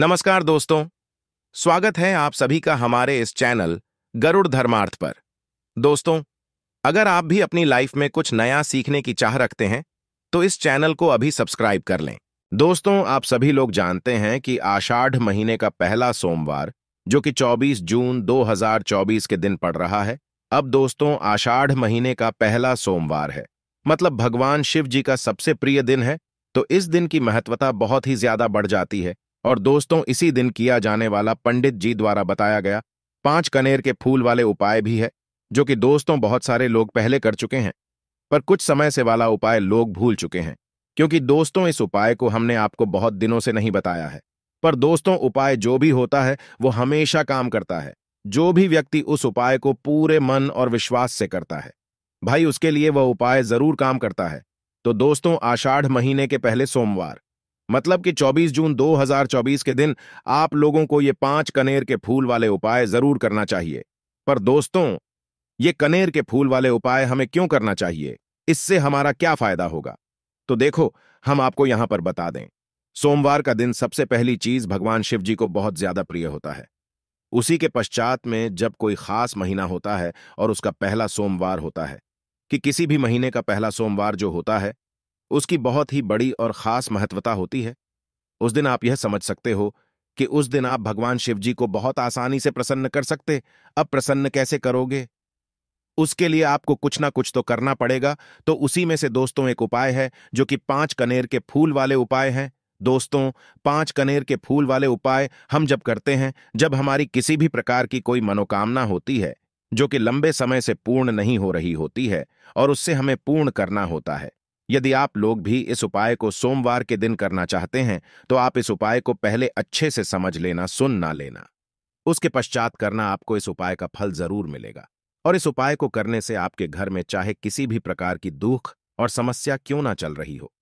नमस्कार दोस्तों स्वागत है आप सभी का हमारे इस चैनल गरुड़ धर्मार्थ पर दोस्तों अगर आप भी अपनी लाइफ में कुछ नया सीखने की चाह रखते हैं तो इस चैनल को अभी सब्सक्राइब कर लें दोस्तों आप सभी लोग जानते हैं कि आषाढ़ महीने का पहला सोमवार जो कि 24 जून 2024 के दिन पड़ रहा है अब दोस्तों आषाढ़ महीने का पहला सोमवार है मतलब भगवान शिव जी का सबसे प्रिय दिन है तो इस दिन की महत्वता बहुत ही ज्यादा बढ़ जाती है और दोस्तों इसी दिन किया जाने वाला पंडित जी द्वारा बताया गया पांच कनेर के फूल वाले उपाय भी है जो कि दोस्तों बहुत सारे लोग पहले कर चुके हैं पर कुछ समय से वाला उपाय लोग भूल चुके हैं क्योंकि दोस्तों इस उपाय को हमने आपको बहुत दिनों से नहीं बताया है पर दोस्तों उपाय जो भी होता है वो हमेशा काम करता है जो भी व्यक्ति उस उपाय को पूरे मन और विश्वास से करता है भाई उसके लिए वह उपाय जरूर काम करता है तो दोस्तों आषाढ़ महीने के पहले सोमवार मतलब कि 24 जून 2024 के दिन आप लोगों को ये पांच कनेर के फूल वाले उपाय जरूर करना चाहिए पर दोस्तों ये कनेर के फूल वाले उपाय हमें क्यों करना चाहिए इससे हमारा क्या फायदा होगा तो देखो हम आपको यहां पर बता दें सोमवार का दिन सबसे पहली चीज भगवान शिव जी को बहुत ज्यादा प्रिय होता है उसी के पश्चात में जब कोई खास महीना होता है और उसका पहला सोमवार होता है कि किसी भी महीने का पहला सोमवार जो होता है उसकी बहुत ही बड़ी और ख़ास महत्वता होती है उस दिन आप यह समझ सकते हो कि उस दिन आप भगवान शिव जी को बहुत आसानी से प्रसन्न कर सकते अब प्रसन्न कैसे करोगे उसके लिए आपको कुछ ना कुछ तो करना पड़ेगा तो उसी में से दोस्तों एक उपाय है जो कि पांच कनेर के फूल वाले उपाय हैं दोस्तों पांच कनेर के फूल वाले उपाय हम जब करते हैं जब हमारी किसी भी प्रकार की कोई मनोकामना होती है जो कि लंबे समय से पूर्ण नहीं हो रही होती है और उससे हमें पूर्ण करना होता है यदि आप लोग भी इस उपाय को सोमवार के दिन करना चाहते हैं तो आप इस उपाय को पहले अच्छे से समझ लेना सुन ना लेना उसके पश्चात करना आपको इस उपाय का फल जरूर मिलेगा और इस उपाय को करने से आपके घर में चाहे किसी भी प्रकार की दुख और समस्या क्यों ना चल रही हो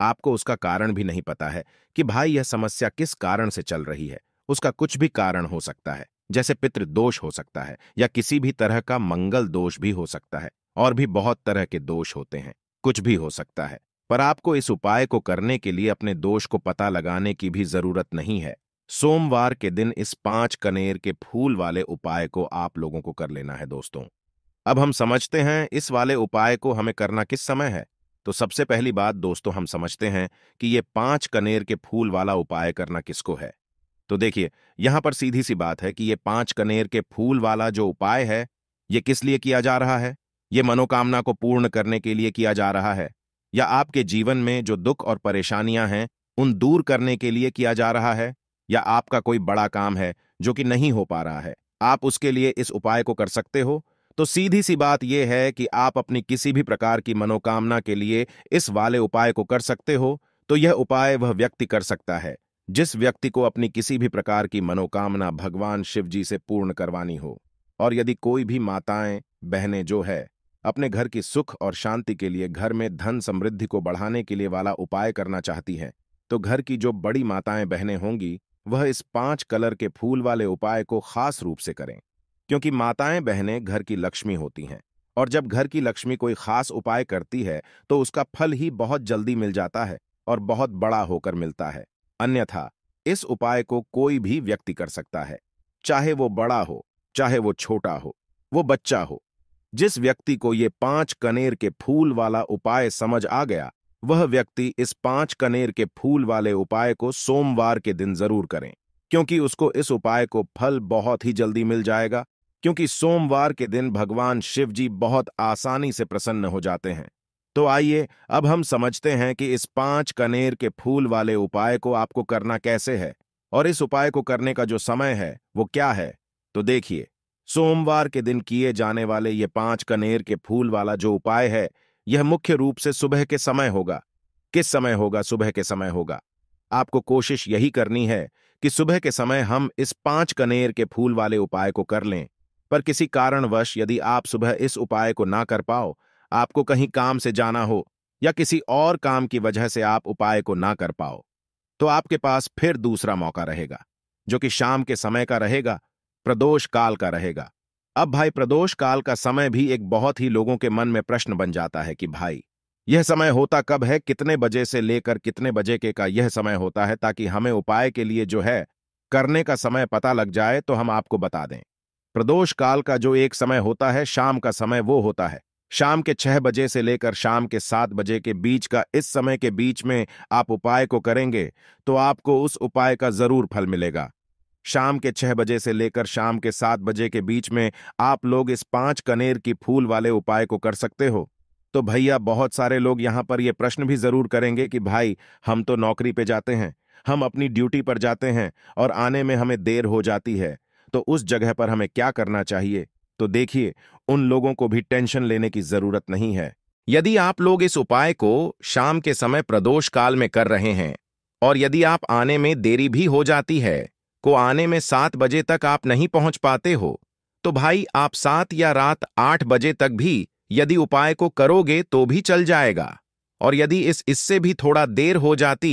आपको उसका कारण भी नहीं पता है कि भाई यह समस्या किस कारण से चल रही है उसका कुछ भी कारण हो सकता है जैसे पित्र दोष हो सकता है या किसी भी तरह का मंगल दोष भी हो सकता है और भी बहुत तरह के दोष होते हैं कुछ भी हो सकता है पर आपको इस उपाय को करने के लिए अपने दोष को पता लगाने की भी जरूरत नहीं है सोमवार के दिन इस पांच कनेर के फूल वाले उपाय को आप लोगों को कर लेना है दोस्तों अब हम समझते हैं इस वाले उपाय को हमें करना किस समय है तो सबसे पहली बात दोस्तों हम समझते हैं कि ये पांच कनेर के फूल वाला उपाय करना किसको है तो देखिए यहां पर सीधी सी बात है कि ये पांच कनेर के फूल वाला जो उपाय है ये किस लिए किया जा रहा है ये मनोकामना को पूर्ण करने के लिए किया जा रहा है या आपके जीवन में जो दुख और परेशानियां हैं उन दूर करने के लिए किया जा रहा है या आपका कोई बड़ा काम है जो कि नहीं हो पा रहा है आप उसके लिए इस उपाय को कर सकते हो तो सीधी सी बात यह है कि आप अपनी किसी भी प्रकार की मनोकामना के लिए इस वाले उपाय को कर सकते हो तो यह उपाय वह व्यक्ति कर सकता है जिस व्यक्ति को अपनी किसी भी प्रकार की मनोकामना भगवान शिव जी से पूर्ण करवानी हो और यदि कोई भी माताएं बहनें जो है अपने घर की सुख और शांति के लिए घर में धन समृद्धि को बढ़ाने के लिए वाला उपाय करना चाहती हैं तो घर की जो बड़ी माताएं बहनें होंगी वह इस पांच कलर के फूल वाले उपाय को खास रूप से करें क्योंकि माताएं बहनें घर की लक्ष्मी होती हैं और जब घर की लक्ष्मी कोई खास उपाय करती है तो उसका फल ही बहुत जल्दी मिल जाता है और बहुत बड़ा होकर मिलता है अन्यथा इस उपाय को कोई भी व्यक्ति कर सकता है चाहे वो बड़ा हो चाहे वो छोटा हो वो बच्चा हो जिस व्यक्ति को ये पांच कनेर के फूल वाला उपाय समझ आ गया वह व्यक्ति इस पांच कनेर के फूल वाले उपाय को सोमवार के दिन जरूर करें क्योंकि उसको इस उपाय को फल बहुत ही जल्दी मिल जाएगा क्योंकि सोमवार के दिन भगवान शिव जी बहुत आसानी से प्रसन्न हो जाते हैं तो आइए अब हम समझते हैं कि इस पांच कनेर के फूल वाले उपाय को आपको करना कैसे है और इस उपाय को करने का जो समय है वो क्या है तो देखिए सोमवार के दिन किए जाने वाले ये पांच कनेर के फूल वाला जो उपाय है यह मुख्य रूप से सुबह के समय होगा किस समय होगा सुबह के समय होगा आपको कोशिश यही करनी है कि सुबह के समय हम इस पांच कनेर के फूल वाले उपाय को कर लें पर किसी कारणवश यदि आप सुबह इस उपाय को ना कर पाओ आपको कहीं काम से जाना हो या किसी और काम की वजह से आप उपाय को ना कर पाओ तो आपके पास फिर दूसरा मौका रहेगा जो कि शाम के समय का रहेगा प्रदोष काल का रहेगा अब भाई प्रदोष काल का समय भी एक बहुत ही लोगों के मन में प्रश्न बन जाता है कि भाई यह समय होता कब है कितने बजे से लेकर कितने बजे के का यह समय होता है ताकि हमें उपाय के लिए जो है करने का समय पता लग जाए तो हम आपको बता दें प्रदोष काल का जो एक समय होता है शाम का समय वो होता है शाम के छह बजे से लेकर शाम के सात बजे के बीच का इस समय के बीच में आप उपाय को करेंगे तो आपको उस उपाय का जरूर फल मिलेगा शाम के छह बजे से लेकर शाम के सात बजे के बीच में आप लोग इस पांच कनेर की फूल वाले उपाय को कर सकते हो तो भैया बहुत सारे लोग यहाँ पर यह प्रश्न भी जरूर करेंगे कि भाई हम तो नौकरी पे जाते हैं हम अपनी ड्यूटी पर जाते हैं और आने में हमें देर हो जाती है तो उस जगह पर हमें क्या करना चाहिए तो देखिए उन लोगों को भी टेंशन लेने की जरूरत नहीं है यदि आप लोग इस उपाय को शाम के समय प्रदोष काल में कर रहे हैं और यदि आप आने में देरी भी हो जाती है को आने में सात बजे तक आप नहीं पहुंच पाते हो तो भाई आप सात या रात आठ बजे तक भी यदि उपाय को करोगे तो भी चल जाएगा और यदि इस इससे भी थोड़ा देर हो जाती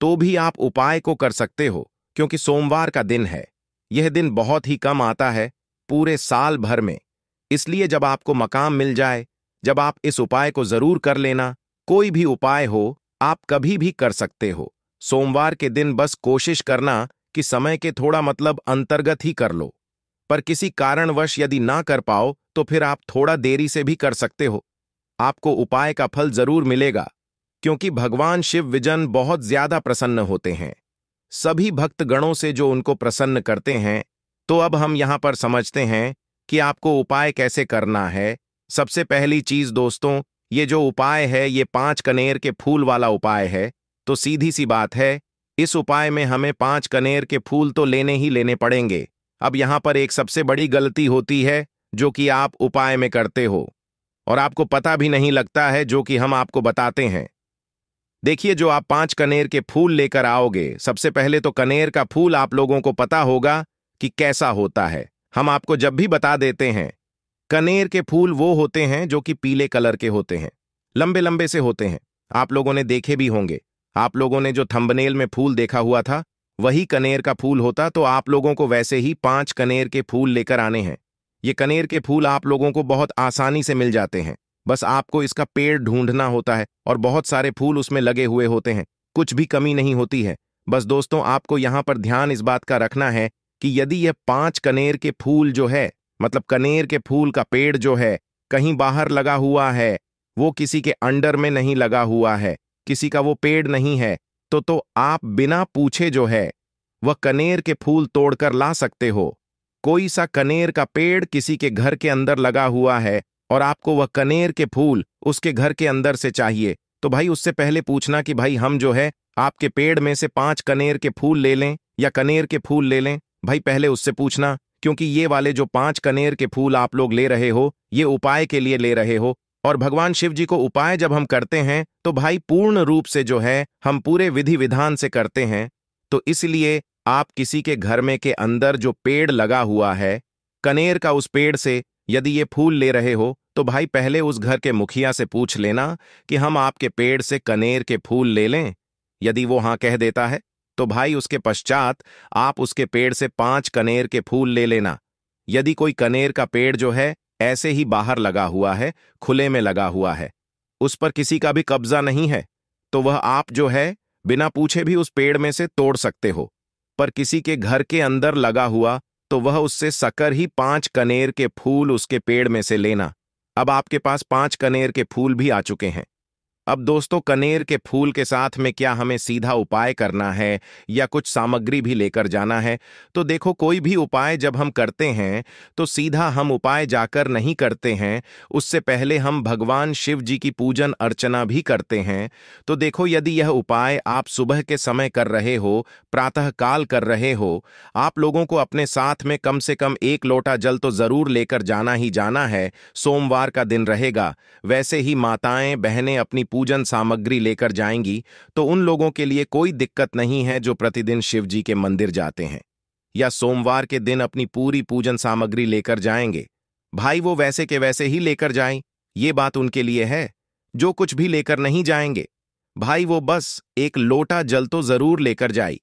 तो भी आप उपाय को कर सकते हो क्योंकि सोमवार का दिन है यह दिन बहुत ही कम आता है पूरे साल भर में इसलिए जब आपको मकाम मिल जाए जब आप इस उपाय को जरूर कर लेना कोई भी उपाय हो आप कभी भी कर सकते हो सोमवार के दिन बस कोशिश करना कि समय के थोड़ा मतलब अंतर्गत ही कर लो पर किसी कारणवश यदि ना कर पाओ तो फिर आप थोड़ा देरी से भी कर सकते हो आपको उपाय का फल जरूर मिलेगा क्योंकि भगवान शिव विजन बहुत ज्यादा प्रसन्न होते हैं सभी भक्त गणों से जो उनको प्रसन्न करते हैं तो अब हम यहां पर समझते हैं कि आपको उपाय कैसे करना है सबसे पहली चीज दोस्तों ये जो उपाय है ये पांच कनेर के फूल वाला उपाय है तो सीधी सी बात है इस उपाय में हमें पांच कनेर के फूल तो लेने ही लेने पड़ेंगे अब यहां पर एक सबसे बड़ी गलती होती है जो कि आप उपाय में करते हो और आपको पता भी नहीं लगता है जो कि हम आपको बताते हैं देखिए जो आप पांच कनेर के फूल लेकर आओगे सबसे पहले तो कनेर का फूल आप लोगों को पता होगा कि कैसा होता है हम आपको जब भी बता देते हैं कनेर के फूल वो होते हैं जो कि पीले कलर के होते हैं लंबे लंबे से होते हैं आप लोगों ने देखे भी होंगे आप लोगों ने जो थंबनेल में फूल देखा हुआ था वही कनेर का फूल होता तो आप लोगों को वैसे ही पांच कनेर के फूल लेकर आने हैं ये कनेर के फूल आप लोगों को बहुत आसानी से मिल जाते हैं बस आपको इसका पेड़ ढूंढना होता है और बहुत सारे फूल उसमें लगे हुए होते हैं कुछ भी कमी नहीं होती है बस दोस्तों आपको यहाँ पर ध्यान इस बात का रखना है कि यदि यह पांच कनेर के फूल जो है मतलब कनेर के फूल का पेड़ जो है कहीं बाहर लगा हुआ है वो किसी के अंडर में नहीं लगा हुआ है किसी का वो पेड़ नहीं है तो तो आप बिना पूछे जो है वह कनेर के फूल तोड़कर ला सकते हो कोई सा कनेर का पेड़ किसी के घर के अंदर लगा हुआ है और आपको वह कनेर के फूल उसके घर के अंदर से चाहिए तो भाई उससे पहले पूछना कि भाई हम जो है आपके पेड़ में से पांच कनेर के फूल ले लें या कनेर के फूल ले लें भाई पहले उससे पूछना क्योंकि ये वाले जो पांच कनेर के फूल आप लोग ले रहे हो ये उपाय के लिए ले रहे हो और भगवान शिव जी को उपाय जब हम करते हैं तो भाई पूर्ण रूप से जो है हम पूरे विधि विधान से करते हैं तो इसलिए आप किसी के घर में के अंदर जो पेड़ लगा हुआ है कनेर का उस पेड़ से यदि ये फूल ले रहे हो तो भाई पहले उस घर के मुखिया से पूछ लेना कि हम आपके पेड़ से कनेर के फूल ले लें यदि वो हाँ कह देता है तो भाई उसके पश्चात आप उसके पेड़ से पांच कनेर के फूल ले लेना यदि कोई कनेर का पेड़ जो है ऐसे ही बाहर लगा हुआ है खुले में लगा हुआ है उस पर किसी का भी कब्जा नहीं है तो वह आप जो है बिना पूछे भी उस पेड़ में से तोड़ सकते हो पर किसी के घर के अंदर लगा हुआ तो वह उससे सकर ही पांच कनेर के फूल उसके पेड़ में से लेना अब आपके पास पांच कनेर के फूल भी आ चुके हैं अब दोस्तों कनेर के फूल के साथ में क्या हमें सीधा उपाय करना है या कुछ सामग्री भी लेकर जाना है तो देखो कोई भी उपाय जब हम करते हैं तो सीधा हम उपाय जाकर नहीं करते हैं उससे पहले हम भगवान शिव जी की पूजन अर्चना भी करते हैं तो देखो यदि यह उपाय आप सुबह के समय कर रहे हो प्रातःकाल कर रहे हो आप लोगों को अपने साथ में कम से कम एक लोटा जल तो ज़रूर लेकर जाना ही जाना है सोमवार का दिन रहेगा वैसे ही माताएं बहनें अपनी पूजन सामग्री लेकर जाएंगी तो उन लोगों के लिए कोई दिक्कत नहीं है जो प्रतिदिन शिव जी के मंदिर जाते हैं या सोमवार के दिन अपनी पूरी पूजन सामग्री लेकर जाएंगे भाई वो वैसे के वैसे ही लेकर जाए ये बात उनके लिए है जो कुछ भी लेकर नहीं जाएंगे भाई वो बस एक लोटा जल तो जरूर लेकर जाए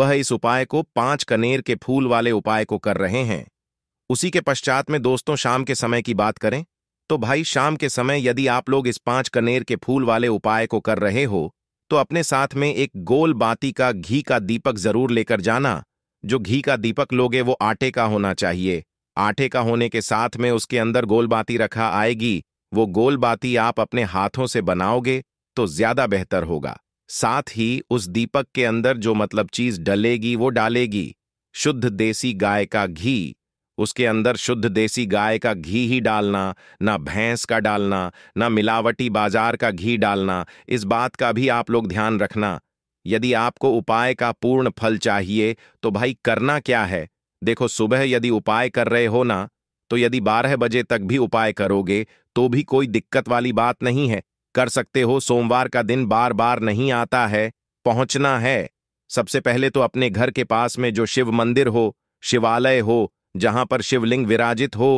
वह इस उपाय को पांच कनेर के फूल वाले उपाय को कर रहे हैं उसी के पश्चात में दोस्तों शाम के समय की बात करें तो भाई शाम के समय यदि आप लोग इस पांच कनेर के फूल वाले उपाय को कर रहे हो तो अपने साथ में एक गोल बाती का घी का दीपक जरूर लेकर जाना जो घी का दीपक लोगे वो आटे का होना चाहिए आटे का होने के साथ में उसके अंदर गोल बाती रखा आएगी वो गोल बाती आप अपने हाथों से बनाओगे तो ज्यादा बेहतर होगा साथ ही उस दीपक के अंदर जो मतलब चीज डलेगी वो डालेगी शुद्ध देसी गाय का घी उसके अंदर शुद्ध देसी गाय का घी ही डालना ना भैंस का डालना ना मिलावटी बाजार का घी डालना इस बात का भी आप लोग ध्यान रखना यदि आपको उपाय का पूर्ण फल चाहिए तो भाई करना क्या है देखो सुबह यदि उपाय कर रहे हो ना तो यदि बारह बजे तक भी उपाय करोगे तो भी कोई दिक्कत वाली बात नहीं है कर सकते हो सोमवार का दिन बार बार नहीं आता है पहुंचना है सबसे पहले तो अपने घर के पास में जो शिव मंदिर हो शिवालय हो जहां पर शिवलिंग विराजित हो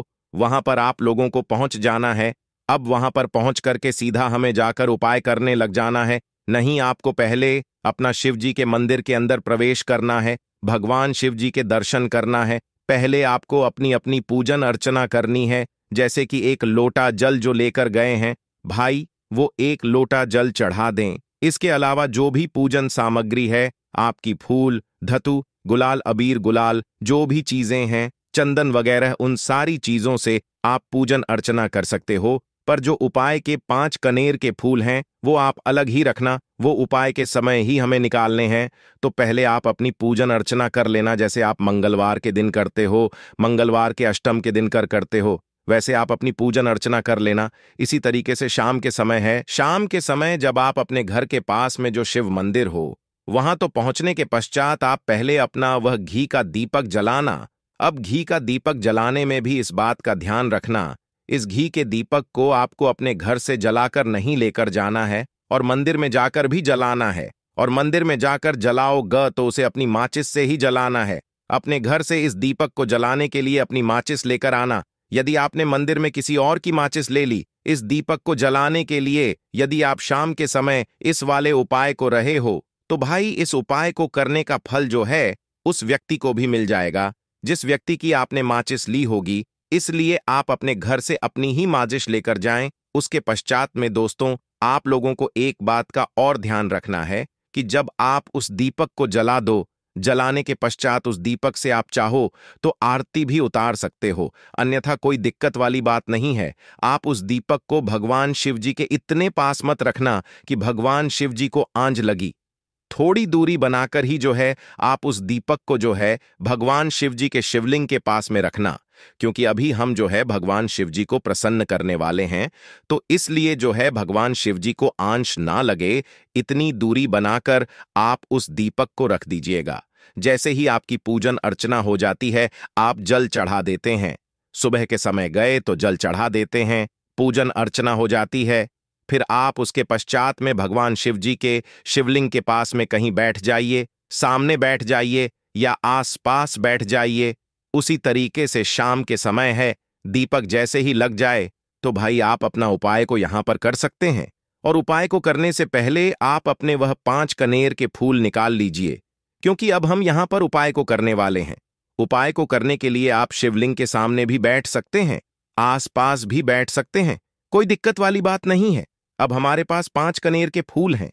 वहां पर आप लोगों को पहुंच जाना है अब वहां पर पहुंच करके सीधा हमें जाकर उपाय करने लग जाना है नहीं आपको पहले अपना शिवजी के मंदिर के अंदर प्रवेश करना है भगवान शिवजी के दर्शन करना है पहले आपको अपनी अपनी पूजन अर्चना करनी है जैसे कि एक लोटा जल जो लेकर गए हैं भाई वो एक लोटा जल चढ़ा दें इसके अलावा जो भी पूजन सामग्री है आपकी फूल धतु गुलाल अबीर गुलाल जो भी चीजें हैं चंदन वगैरह उन सारी चीजों से आप पूजन अर्चना कर सकते हो पर जो उपाय के पांच कनेर के फूल हैं वो आप अलग ही रखना वो उपाय के समय ही हमें निकालने हैं तो पहले आप अपनी पूजन अर्चना कर लेना जैसे आप मंगलवार के दिन करते हो मंगलवार के अष्टम के दिन कर करते हो वैसे आप अपनी पूजन अर्चना कर लेना इसी तरीके से शाम के समय है शाम के समय जब आप अपने घर के पास में जो शिव मंदिर हो वहां तो पहुंचने के पश्चात आप पहले अपना वह घी का दीपक जलाना अब घी का दीपक जलाने में भी इस बात का ध्यान रखना इस घी के दीपक को आपको अपने घर से जलाकर नहीं लेकर जाना है और मंदिर में जाकर भी जलाना है और मंदिर में जाकर जलाओ ग तो उसे अपनी माचिस से ही जलाना है अपने घर से इस दीपक को जलाने के लिए अपनी माचिस लेकर आना यदि आपने मंदिर में किसी और की माचिस ले ली इस दीपक को जलाने के लिए यदि आप शाम के समय इस वाले उपाय को रहे हो तो भाई इस उपाय को करने का फल जो है उस व्यक्ति को भी मिल जाएगा जिस व्यक्ति की आपने माचिस ली होगी इसलिए आप अपने घर से अपनी ही माजिश लेकर जाएं उसके पश्चात में दोस्तों आप लोगों को एक बात का और ध्यान रखना है कि जब आप उस दीपक को जला दो जलाने के पश्चात उस दीपक से आप चाहो तो आरती भी उतार सकते हो अन्यथा कोई दिक्कत वाली बात नहीं है आप उस दीपक को भगवान शिव जी के इतने पास मत रखना कि भगवान शिव जी को आंज लगी थोड़ी दूरी बनाकर ही जो है आप उस दीपक को जो है भगवान शिव जी के शिवलिंग के पास में रखना क्योंकि अभी हम जो है भगवान शिव जी को प्रसन्न करने वाले हैं तो इसलिए जो है भगवान शिव जी को आंश ना लगे इतनी दूरी बनाकर आप उस दीपक को रख दीजिएगा जैसे ही आपकी पूजन अर्चना हो जाती है आप जल चढ़ा देते हैं सुबह के समय गए तो जल चढ़ा देते हैं पूजन अर्चना हो जाती है फिर आप उसके पश्चात में भगवान शिव जी के शिवलिंग के पास में कहीं बैठ जाइए सामने बैठ जाइए या आसपास बैठ जाइए उसी तरीके से शाम के समय है दीपक जैसे ही लग जाए तो भाई आप अपना उपाय को यहाँ पर कर सकते हैं और उपाय को करने से पहले आप अपने वह पांच कनेर के फूल निकाल लीजिए क्योंकि अब हम यहाँ पर उपाय को करने वाले हैं उपाय को करने के लिए आप शिवलिंग के सामने भी बैठ सकते हैं आसपास भी बैठ सकते हैं कोई दिक्कत वाली बात नहीं है अब हमारे पास पांच कनेर के फूल हैं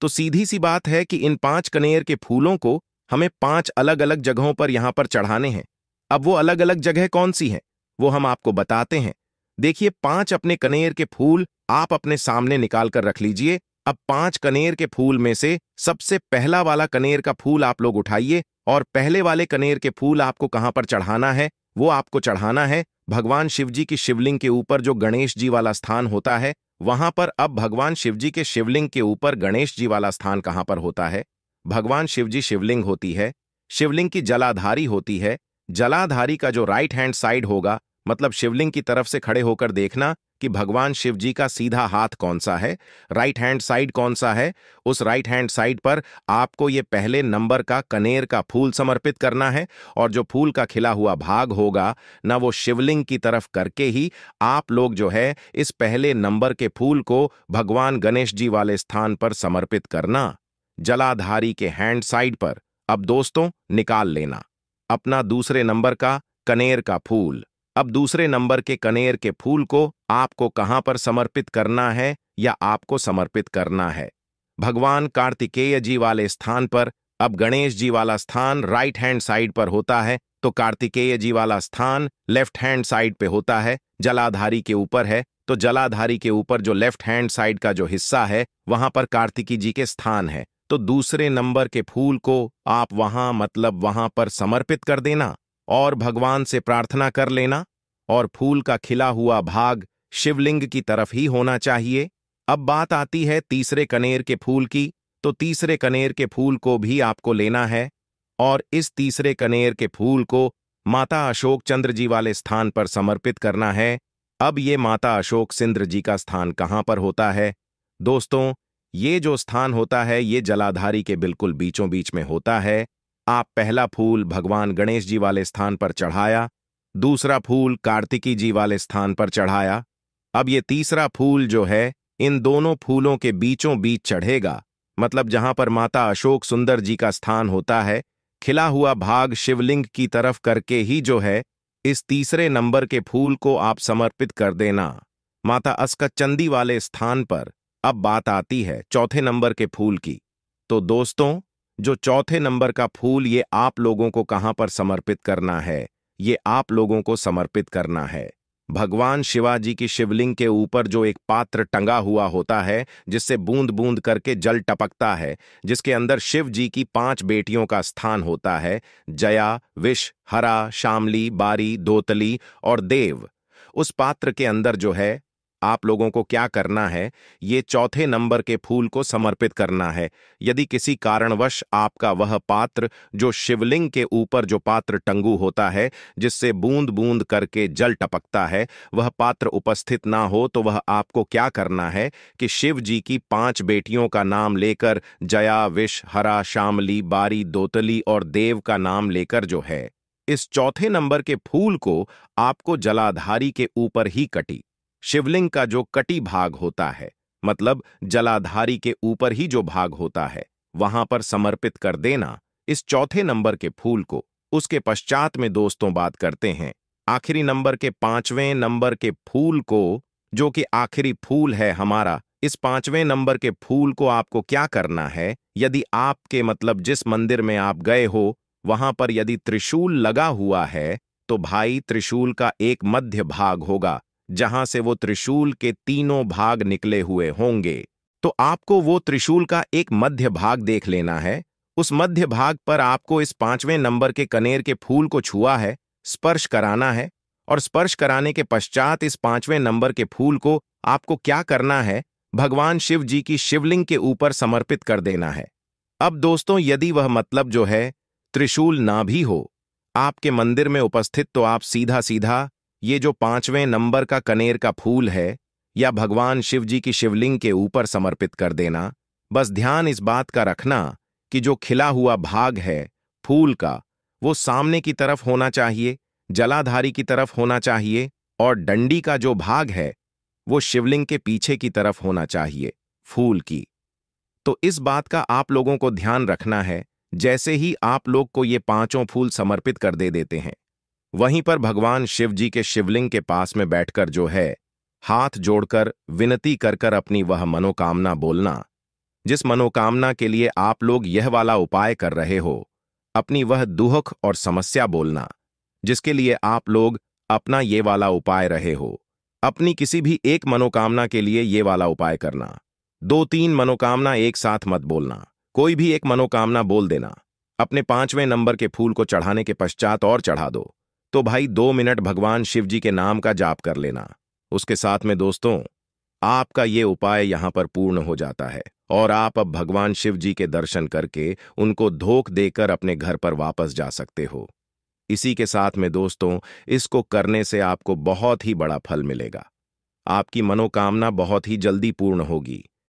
तो सीधी सी बात है कि इन पांच कनेर के फूलों को हमें पांच अलग अलग जगहों पर यहां पर चढ़ाने हैं अब वो अलग अलग जगह कौन सी है वो हम आपको बताते हैं देखिए पांच अपने कनेर के फूल आप अपने सामने निकाल कर रख लीजिए अब पांच कनेर के फूल में से सबसे पहला वाला कनेर का फूल आप लोग उठाइए और पहले वाले कनेर के फूल आपको कहां पर चढ़ाना है वो आपको चढ़ाना है भगवान शिवजी की शिवलिंग के ऊपर जो गणेश जी वाला स्थान होता है वहां पर अब भगवान शिवजी के शिवलिंग के ऊपर गणेश जी वाला स्थान कहां पर होता है भगवान शिवजी शिवलिंग होती है शिवलिंग की जलाधारी होती है जलाधारी का जो राइट हैंड साइड होगा मतलब शिवलिंग की तरफ से खड़े होकर देखना कि भगवान शिव जी का सीधा हाथ कौन सा है राइट हैंड साइड कौन सा है उस राइट हैंड साइड पर आपको ये पहले नंबर का कनेर का फूल समर्पित करना है और जो फूल का खिला हुआ भाग होगा ना वो शिवलिंग की तरफ करके ही आप लोग जो है इस पहले नंबर के फूल को भगवान गणेश जी वाले स्थान पर समर्पित करना जलाधारी के हैंड साइड पर अब दोस्तों निकाल लेना अपना दूसरे नंबर का कनेर का फूल अब दूसरे नंबर के कनेर के फूल को आपको कहां पर समर्पित करना है या आपको समर्पित करना है भगवान कार्तिकेय जी वाले स्थान पर अब गणेश जी वाला स्थान राइट हैंड साइड पर होता है तो कार्तिकेय जी वाला स्थान लेफ्ट हैंड साइड पे होता है जलाधारी के ऊपर है तो जलाधारी के ऊपर जो लेफ्ट हैंड साइड का जो हिस्सा है वहां पर कार्तिकी जी के स्थान है तो दूसरे नंबर के फूल को आप वहां मतलब वहां पर समर्पित कर देना और भगवान से प्रार्थना कर लेना और फूल का खिला हुआ भाग शिवलिंग की तरफ ही होना चाहिए अब बात आती है तीसरे कनेर के फूल की तो तीसरे कनेर के फूल को भी आपको लेना है और इस तीसरे कनेर के फूल को माता अशोक चंद्र जी वाले स्थान पर समर्पित करना है अब ये माता अशोक सिंद्र जी का स्थान कहाँ पर होता है दोस्तों ये जो स्थान होता है ये जलाधारी के बिल्कुल बीचों बीच में होता है आप पहला फूल भगवान गणेश जी वाले स्थान पर चढ़ाया दूसरा फूल कार्तिकी जी वाले स्थान पर चढ़ाया अब ये तीसरा फूल जो है इन दोनों फूलों के बीचों बीच चढ़ेगा मतलब जहां पर माता अशोक सुंदर जी का स्थान होता है खिला हुआ भाग शिवलिंग की तरफ करके ही जो है इस तीसरे नंबर के फूल को आप समर्पित कर देना माता अस्कचंदी चंदी वाले स्थान पर अब बात आती है चौथे नंबर के फूल की तो दोस्तों जो चौथे नंबर का फूल ये आप लोगों को कहाँ पर समर्पित करना है ये आप लोगों को समर्पित करना है भगवान शिवाजी की शिवलिंग के ऊपर जो एक पात्र टंगा हुआ होता है जिससे बूंद बूंद करके जल टपकता है जिसके अंदर शिव जी की पांच बेटियों का स्थान होता है जया विष हरा शामली बारी दोतली और देव उस पात्र के अंदर जो है आप लोगों को क्या करना है ये चौथे नंबर के फूल को समर्पित करना है यदि किसी कारणवश आपका वह पात्र जो शिवलिंग के ऊपर जो पात्र टंगू होता है जिससे बूंद बूंद करके जल टपकता है वह पात्र उपस्थित ना हो तो वह आपको क्या करना है कि शिव जी की पांच बेटियों का नाम लेकर जया विश हरा श्यामली बारी दोतली और देव का नाम लेकर जो है इस चौथे नंबर के फूल को आपको जलाधारी के ऊपर ही कटी शिवलिंग का जो कटी भाग होता है मतलब जलाधारी के ऊपर ही जो भाग होता है वहां पर समर्पित कर देना इस चौथे नंबर के फूल को उसके पश्चात में दोस्तों बात करते हैं आखिरी नंबर के पांचवें नंबर के फूल को जो कि आखिरी फूल है हमारा इस पांचवें नंबर के फूल को आपको क्या करना है यदि आपके मतलब जिस मंदिर में आप गए हो वहां पर यदि त्रिशूल लगा हुआ है तो भाई त्रिशूल का एक मध्य भाग होगा जहां से वो त्रिशूल के तीनों भाग निकले हुए होंगे तो आपको वो त्रिशूल का एक मध्य भाग देख लेना है उस मध्य भाग पर आपको इस पांचवें नंबर के कनेर के फूल को छुआ है स्पर्श कराना है और स्पर्श कराने के पश्चात इस पांचवें नंबर के फूल को आपको क्या करना है भगवान शिव जी की शिवलिंग के ऊपर समर्पित कर देना है अब दोस्तों यदि वह मतलब जो है त्रिशूल ना भी हो आपके मंदिर में उपस्थित तो आप सीधा सीधा ये जो पांचवें नंबर का कनेर का फूल है या भगवान शिव जी की शिवलिंग के ऊपर समर्पित कर देना बस ध्यान इस बात का रखना कि जो खिला हुआ भाग है फूल का वो सामने की तरफ होना चाहिए जलाधारी की तरफ होना चाहिए और डंडी का जो भाग है वो शिवलिंग के पीछे की तरफ होना चाहिए फूल की तो इस बात का आप लोगों को ध्यान रखना है जैसे ही आप लोग को ये पांचों फूल समर्पित कर दे देते हैं वहीं पर भगवान शिव जी के शिवलिंग के पास में बैठकर जो है हाथ जोड़कर विनती कर कर अपनी वह मनोकामना बोलना जिस मनोकामना के लिए आप लोग यह वाला उपाय कर रहे हो अपनी वह दुहख और समस्या बोलना जिसके लिए आप लोग अपना ये वाला उपाय रहे हो अपनी किसी भी एक मनोकामना के लिए ये वाला उपाय करना दो तीन मनोकामना एक साथ मत बोलना कोई भी एक मनोकामना बोल देना अपने पांचवें नंबर के फूल को चढ़ाने के पश्चात और चढ़ा दो तो भाई दो मिनट भगवान शिव जी के नाम का जाप कर लेना उसके साथ में दोस्तों आपका ये उपाय यहां पर पूर्ण हो जाता है और आप अब भगवान शिव जी के दर्शन करके उनको धोख देकर अपने घर पर वापस जा सकते हो इसी के साथ में दोस्तों इसको करने से आपको बहुत ही बड़ा फल मिलेगा आपकी मनोकामना बहुत ही जल्दी पूर्ण होगी